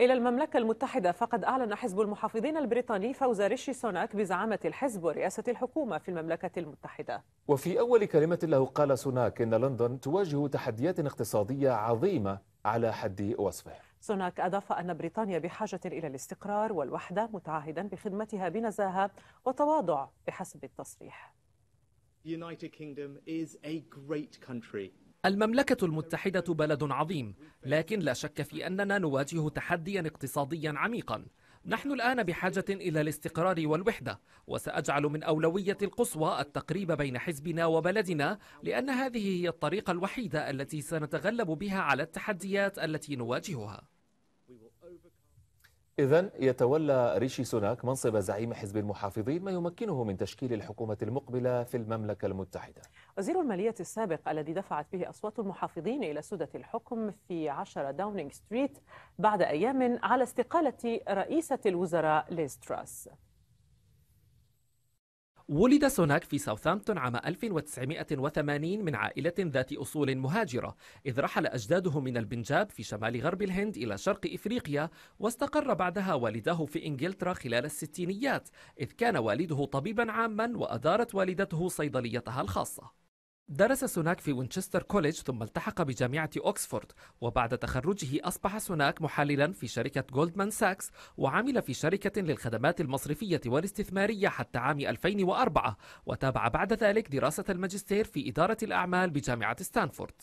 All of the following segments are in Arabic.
إلى المملكة المتحدة فقد أعلن حزب المحافظين البريطاني فوز ريشي سوناك بزعامة الحزب ورئاسة الحكومة في المملكة المتحدة وفي أول كلمة له قال سوناك إن لندن تواجه تحديات اقتصادية عظيمة على حد وصفه سوناك أضاف أن بريطانيا بحاجة إلى الاستقرار والوحدة متعهدا بخدمتها بنزاهة وتواضع بحسب التصريح The United Kingdom is a great country المملكة المتحدة بلد عظيم لكن لا شك في أننا نواجه تحديا اقتصاديا عميقا نحن الآن بحاجة إلى الاستقرار والوحدة وسأجعل من أولوية القصوى التقريب بين حزبنا وبلدنا لأن هذه هي الطريقة الوحيدة التي سنتغلب بها على التحديات التي نواجهها إذا يتولى ريشي سوناك منصب زعيم حزب المحافظين ما يمكنه من تشكيل الحكومة المقبلة في المملكة المتحدة. وزير المالية السابق الذي دفعت به أصوات المحافظين إلى سدة الحكم في 10 داونينغ ستريت بعد أيام على استقالة رئيسة الوزراء ليز تراس. ولد سوناك في ساوثامبتون عام 1980 من عائلة ذات أصول مهاجرة إذ رحل أجداده من البنجاب في شمال غرب الهند إلى شرق إفريقيا واستقر بعدها والداه في إنجلترا خلال الستينيات إذ كان والده طبيبا عاما وأدارت والدته صيدليتها الخاصة درس سوناك في وينشستر كوليدج ثم التحق بجامعة أوكسفورد وبعد تخرجه أصبح سوناك محللا في شركة جولدمان ساكس وعمل في شركة للخدمات المصرفية والاستثمارية حتى عام 2004 وتابع بعد ذلك دراسة الماجستير في إدارة الأعمال بجامعة ستانفورد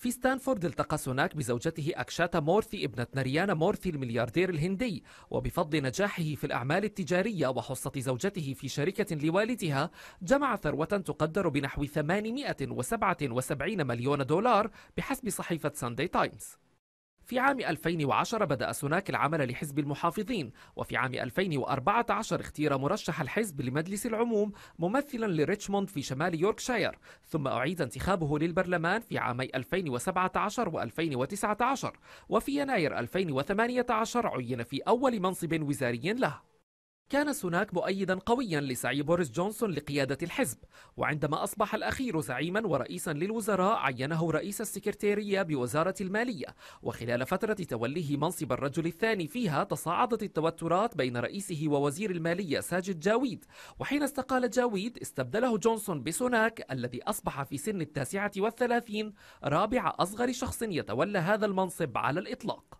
في ستانفورد التقى سوناك بزوجته أكشاتا مورثي ابنة ناريانا مورثي الملياردير الهندي وبفضل نجاحه في الأعمال التجارية وحصة زوجته في شركة لوالدها جمع ثروة تقدر بنحو 877 مليون دولار بحسب صحيفة ساندي تايمز في عام 2010 بدأ سوناك العمل لحزب المحافظين وفي عام 2014 اختير مرشح الحزب لمجلس العموم ممثلا لريتشموند في شمال يوركشاير ثم أعيد انتخابه للبرلمان في عامي 2017 و2019 وفي يناير 2018 عين في أول منصب وزاري له كان سوناك مؤيدا قويا لسعي بوريس جونسون لقيادة الحزب وعندما أصبح الأخير زعيما ورئيسا للوزراء عينه رئيس السكرتيرية بوزارة المالية وخلال فترة توليه منصب الرجل الثاني فيها تصاعدت التوترات بين رئيسه ووزير المالية ساجد جاويد وحين استقال جاويد استبدله جونسون بسوناك الذي أصبح في سن التاسعة والثلاثين رابع أصغر شخص يتولى هذا المنصب على الإطلاق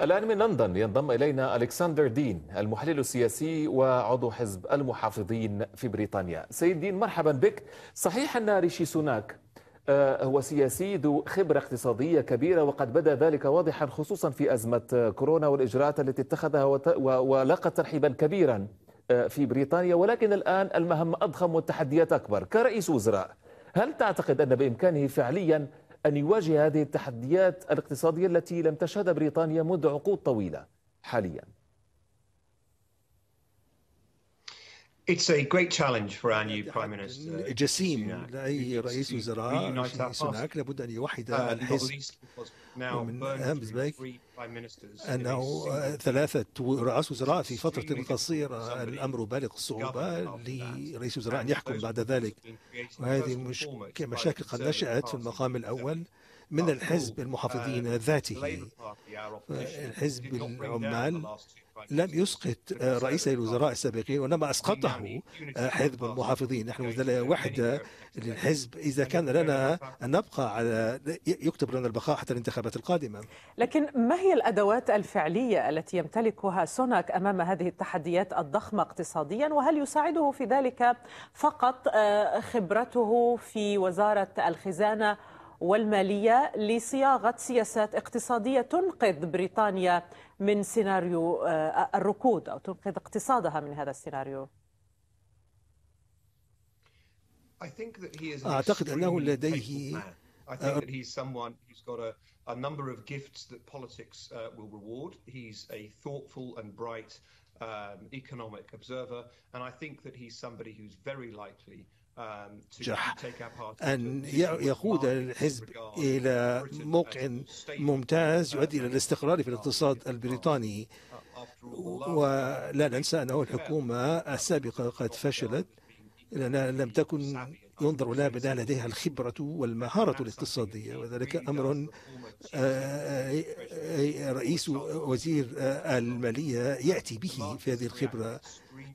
الآن من لندن ينضم إلينا ألكسندر دين المحلل السياسي وعضو حزب المحافظين في بريطانيا سيد دين مرحبا بك صحيح أن ريشي سوناك آه، هو سياسي ذو خبرة اقتصادية كبيرة وقد بدا ذلك واضحا خصوصا في أزمة كورونا والإجراءات التي اتخذها ولاقت ترحيبا كبيرا آه، في بريطانيا ولكن الآن المهم أضخم والتحديات أكبر كرئيس وزراء هل تعتقد أن بإمكانه فعليا أن يواجه هذه التحديات الاقتصادية التي لم تشهدها بريطانيا منذ عقود طويلة حالياً It's a great challenge for our new prime minister. جسيم لأي رئيس وزراء سوناك لابد أن يوحد uh, الحزب ومن أهم ذلك أنه آه، ثلاثة رؤساء وزراء في فترة قصيرة الأمر بالغ الصعوبة لرئيس وزراء أن يحكم بعد ذلك وهذه مشاكل قد نشأت في المقام الأول من آه، الحزب المحافظين آه، ذاته آه، الحزب العمال لم يسقط رئيس الوزراء السابقين وإنما أسقطه حزب المحافظين نحن وحدة للحزب إذا كان لنا أن نبقى على يكتب لنا البقاء حتى الانتخابات القادمة لكن ما هي الأدوات الفعلية التي يمتلكها سوناك أمام هذه التحديات الضخمة اقتصاديا وهل يساعده في ذلك فقط خبرته في وزارة الخزانة والمالية لصياغة سياسات اقتصادية تنقذ بريطانيا من سيناريو الركود أو تنقذ اقتصادها من هذا السيناريو أعتقد أنه لديه a number of gifts that politics uh, will reward. He's a thoughtful and bright um, economic observer, and I think that he's somebody who's very likely Um, أن يقود الحزب إلى موقع ممتاز يؤدي إلى الاستقرار في الاقتصاد البريطاني uh, ولا ننسى أنه الحكومة السابقة قد فشلت لأنها لم تكن ينظر لها بأنها لديها الخبرة والمهارة الاقتصادية وذلك أمر آه، رئيس وزير آه، المالية يأتي به في هذه الخبرة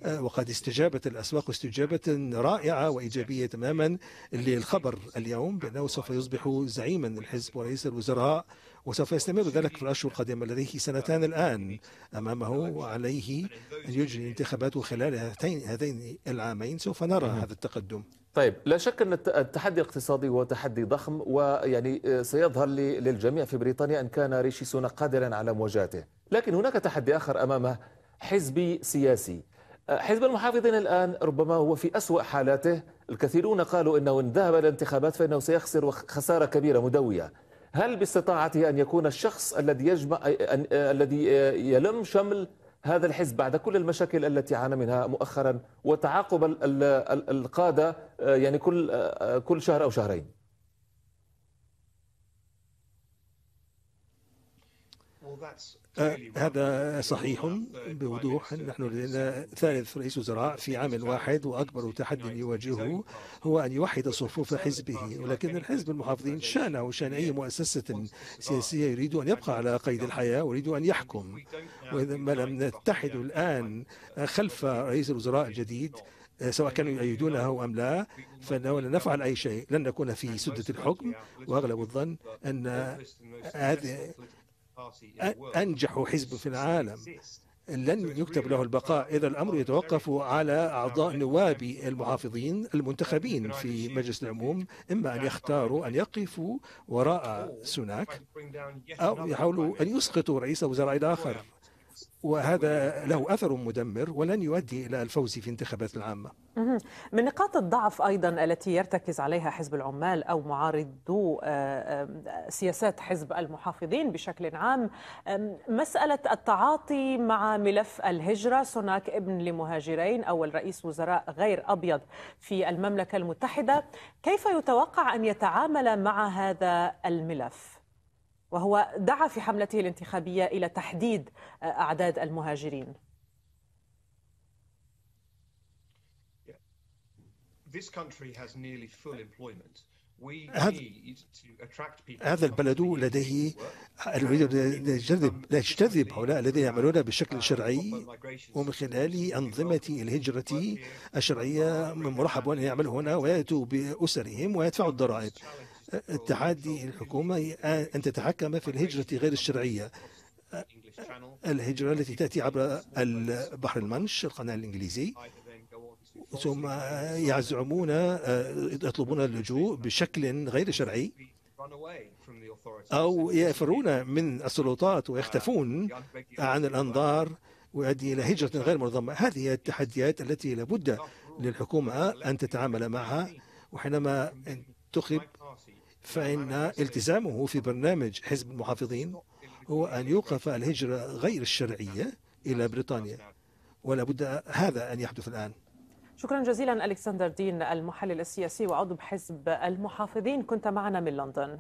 آه، وقد استجابت الأسواق استجابة رائعة وإيجابية تماما للخبر اليوم بأنه سوف يصبح زعيما للحزب ورئيس الوزراء وسوف يستمر ذلك في الأشهر القادمة لديه سنتان الآن أمامه وعليه أن يجري الانتخابات خلال هاتين هذين العامين سوف نرى هذا التقدم طيب لا شك أن التحدي الاقتصادي هو تحدي ضخم ويعني آه، سيظهر للجميع في بريطانيا أن كان ريشي سوناك قادرا على مواجهته لكن هناك تحدي آخر أمامه حزبي سياسي آه، حزب المحافظين الآن ربما هو في أسوأ حالاته الكثيرون قالوا أنه إن ذهب الانتخابات فإنه سيخسر خسارة كبيرة مدوية هل باستطاعته أن يكون الشخص الذي يجمع آه، الذي آه، يلم شمل هذا الحزب بعد كل المشاكل التي عانى منها مؤخرا وتعاقب القادة آه، يعني كل كل شهر أو شهرين آه، هذا صحيح uh, بوضوح نحن لدينا ثالث رئيس وزراء في عام واحد وأكبر تحدي يواجهه هو أن يوحد صفوف حزبه ولكن الحزب المحافظين شانه شان أي مؤسسة سياسية يريد أن يبقى على قيد الحياة ويريد أن يحكم وإذا ما لم نتحد الآن خلف رئيس الوزراء الجديد آه، سواء كانوا يؤيدونه أم لا فإنه لن نفعل أي شيء لن نكون في سدة الحكم وأغلب الظن أن هذه أنجح حزب في العالم لن يكتب له البقاء إذا الأمر يتوقف على أعضاء نواب المحافظين المنتخبين في مجلس العموم إما أن يختاروا أن يقفوا وراء سوناك أو يحاولوا أن يسقطوا رئيس وزراء آخر وهذا له أثر مدمر ولن يؤدي إلى الفوز في انتخابات العامة من نقاط الضعف أيضا التي يرتكز عليها حزب العمال أو معارضو آه، آه، سياسات حزب المحافظين بشكل عام مسألة التعاطي مع ملف الهجرة سوناك ابن لمهاجرين أول رئيس وزراء غير أبيض في المملكة المتحدة كيف يتوقع أن يتعامل مع هذا الملف؟ وهو دعا في حملته الانتخابية إلى تحديد آه، أعداد المهاجرين هذا البلد لديه نريد نجذب نجتذب هؤلاء الذين يعملون بشكل uh, شرعي ومن خلال أنظمة الهجرة الشرعية من مرحب أن يعملوا هنا ويأتوا بأسرهم ويدفعوا الضرائب التحدي الحكومة أن تتحكم في الهجرة غير الشرعية الهجرة التي تأتي عبر البحر المنش القناة الإنجليزي ثم يزعمون يطلبون اللجوء بشكل غير شرعي أو يفرون من السلطات ويختفون عن الأنظار ويؤدي إلى هجرة غير منظمة هذه التحديات التي لابد للحكومة أن تتعامل معها وحينما تخب فإن التزامه في برنامج حزب المحافظين هو أن يوقف الهجرة غير الشرعية إلى بريطانيا ولا بد هذا أن يحدث الآن شكرا جزيلا ألكسندر دين المحلل السياسي وعضو حزب المحافظين كنت معنا من لندن